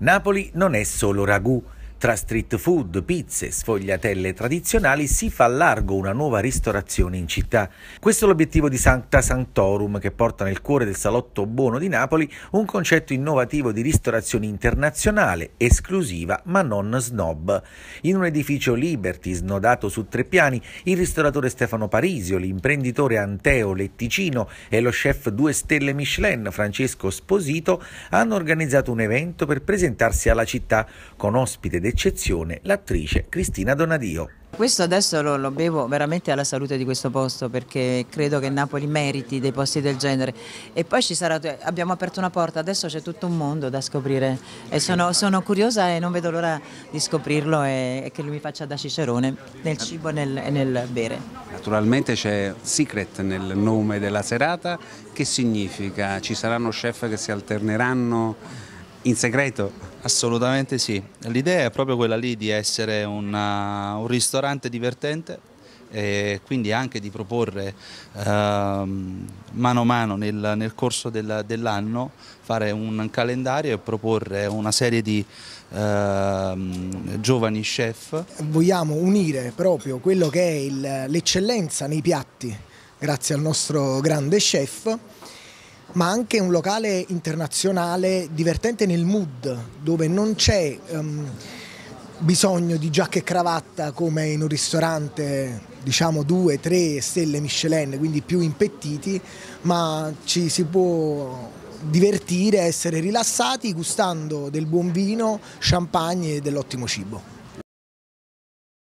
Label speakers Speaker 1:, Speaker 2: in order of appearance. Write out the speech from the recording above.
Speaker 1: Napoli non è solo ragù, tra street food, pizze, sfogliatelle tradizionali si fa largo una nuova ristorazione in città. Questo è l'obiettivo di Sancta Sanctorum che porta nel cuore del salotto buono di Napoli un concetto innovativo di ristorazione internazionale, esclusiva ma non snob. In un edificio Liberty snodato su tre piani, il ristoratore Stefano Parisio, l'imprenditore Anteo Letticino e lo chef 2 stelle Michelin Francesco Sposito hanno organizzato un evento per presentarsi alla città con ospite del eccezione l'attrice Cristina Donadio.
Speaker 2: Questo adesso lo, lo, bevo veramente alla salute di questo posto perché credo che Napoli meriti dei posti del genere. E poi sarà, abbiamo aperto una porta, adesso c'è tutto un mondo da scoprire e sono, sono curiosa e non vedo l'ora di scoprirlo e, e, che lui mi faccia da cicerone nel cibo nel, e nel bere.
Speaker 3: Naturalmente c'è secret nel nome della serata, che significa? Ci saranno chef che si alterneranno?
Speaker 4: in segreto? Assolutamente sì, l'idea è proprio quella lì di essere una, un ristorante divertente e quindi anche di proporre eh, mano a mano nel, nel corso del, dell'anno fare un calendario e proporre una serie di eh, giovani chef.
Speaker 5: Vogliamo unire proprio quello che è l'eccellenza nei piatti grazie al nostro grande chef ma anche un locale internazionale divertente nel mood, dove non c'è um, bisogno di giacca e cravatta come in un ristorante, diciamo 2, tre stelle Michelin, quindi più impettiti, ma ci si può divertire, essere rilassati gustando del buon vino, champagne e dell'ottimo cibo.